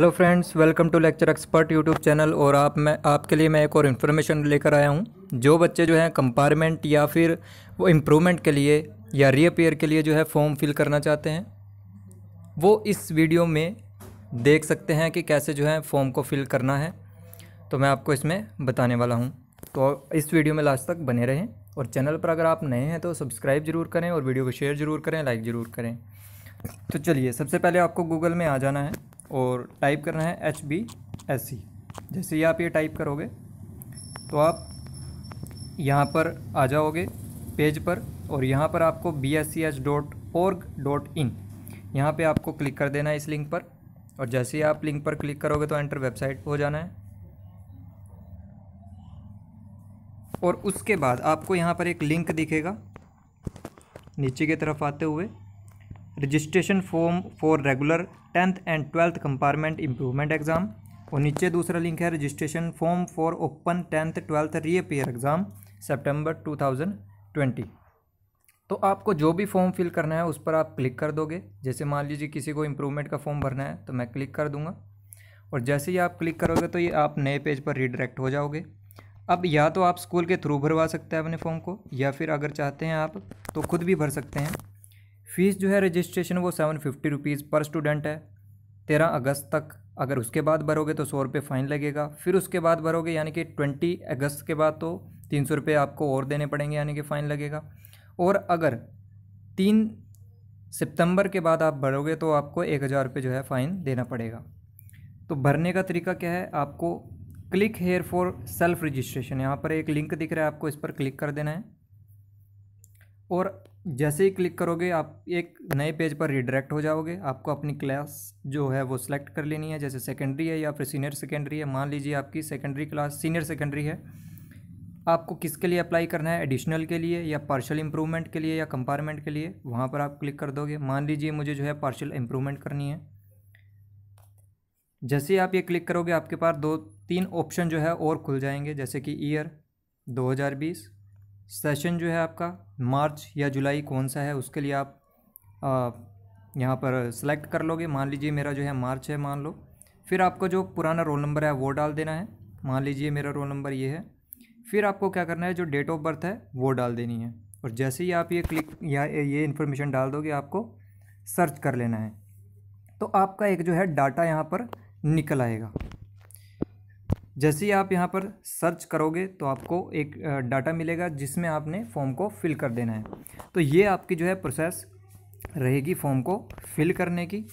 hello friends welcome to lecture expert YouTube channel और आप मैं आपके लिए मैं एक और इन्फॉर्मेशन लेकर आया हूँ जो बच्चे जो हैं कंपार्टमेंट या फिर वो इम्प्रूवमेंट के लिए या रीअपेयर के लिए जो है फॉर्म फिल करना चाहते हैं वो इस वीडियो में देख सकते हैं कि कैसे जो है फॉर्म को फिल करना है तो मैं आपको इसमें बताने वाला हूँ तो इस वीडियो में लास्ट तक बने रहें और चैनल पर अगर आप नए हैं तो सब्सक्राइब जरूर करें और वीडियो को शेयर जरूर करें लाइक ज़रूर करें तो चलिए सबसे पहले आपको गूगल में आ जाना है और टाइप करना है एच बी एस सी जैसे ही आप ये टाइप करोगे तो आप यहाँ पर आ जाओगे पेज पर और यहाँ पर आपको B S C H dot org dot in यहाँ पर आपको क्लिक कर देना है इस लिंक पर और जैसे ही आप लिंक पर क्लिक करोगे तो एंटर वेबसाइट हो जाना है और उसके बाद आपको यहाँ पर एक लिंक दिखेगा नीचे की तरफ आते हुए registration form for regular tenth and twelfth compartment improvement exam और नीचे दूसरा लिंक है registration form for open tenth twelfth reappear exam September two तो आपको जो भी फॉर्म फिल करना है उस पर आप क्लिक कर दोगे जैसे मान लीजिए किसी को इम्प्रूवमेंट का फॉर्म भरना है तो मैं क्लिक कर दूँगा और जैसे ही आप क्लिक करोगे तो ये आप नए पेज पर रिडायरेक्ट हो जाओगे अब या तो आप स्कूल के थ्रू भरवा सकते हैं अपने फॉर्म को या फिर अगर चाहते हैं आप तो खुद भी भर सकते हैं फ़ीस जो है रजिस्ट्रेशन वो seven fifty rupees per student है तेरह अगस्त तक अगर उसके बाद भरोगे तो सौ रुपये फ़ाइन लगेगा फिर उसके बाद भरोगे यानी कि ट्वेंटी अगस्त के बाद तो तीन सौ रुपये आपको और देने पड़ेंगे यानी कि फ़ाइन लगेगा और अगर तीन सितंबर के बाद आप भरोगे तो आपको एक हज़ार रुपये जो है फ़ाइन देना पड़ेगा तो भरने का तरीका क्या है आपको click here for self registration यहाँ पर एक लिंक दिख रहा है आपको इस पर क्लिक कर देना है और जैसे ही क्लिक करोगे आप एक नए पेज पर रिडायरेक्ट हो जाओगे आपको अपनी क्लास जो है वो सिलेक्ट कर लेनी है जैसे सेकेंडरी है या फिर सीनियर सेकेंडरी है मान लीजिए आपकी सेकेंडरी क्लास सीनियर सेकेंडरी है आपको किसके लिए अप्लाई करना है एडिशनल के लिए या पार्शल इम्प्रूवमेंट के लिए या कंपार्टमेंट के लिए वहाँ पर आप क्लिक कर दोगे मान लीजिए मुझे जो है पार्शल इम्प्रूवमेंट करनी है जैसे ही आप ये क्लिक करोगे आपके पास दो तीन ऑप्शन जो है और खुल जाएंगे जैसे कि ईयर 2020 सेशन जो है आपका मार्च या जुलाई कौन सा है उसके लिए आप यहाँ पर सेलेक्ट कर लोगे मान लीजिए मेरा जो है मार्च है मान लो फिर आपका जो पुराना रोल नंबर है वो डाल देना है मान लीजिए मेरा रोल नंबर ये है फिर आपको क्या करना है जो डेट ऑफ बर्थ है वो डाल देनी है और जैसे ही आप ये क्लिक या ये इन्फॉर्मेशन डाल दोगे आपको सर्च कर लेना है तो आपका एक जो है डाटा यहाँ पर निकल आएगा जैसे ही आप यहाँ पर सर्च करोगे तो आपको एक डाटा मिलेगा जिसमें आपने फॉर्म को फिल कर देना है तो ये आपकी जो है प्रोसेस रहेगी फॉर्म को फिल करने की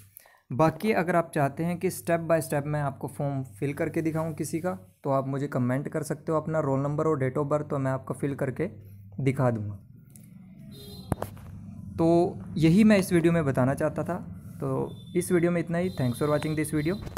बाकी अगर आप चाहते हैं कि स्टेप बाय स्टेप मैं आपको फॉर्म फिल करके दिखाऊं किसी का तो आप मुझे कमेंट कर सकते हो अपना रोल नंबर और डेट ऑफ बर्थ तो मैं आपको फिल करके दिखा दूँगा तो यही मैं इस वीडियो में बताना चाहता था तो इस वीडियो में इतना ही thanks for watching this video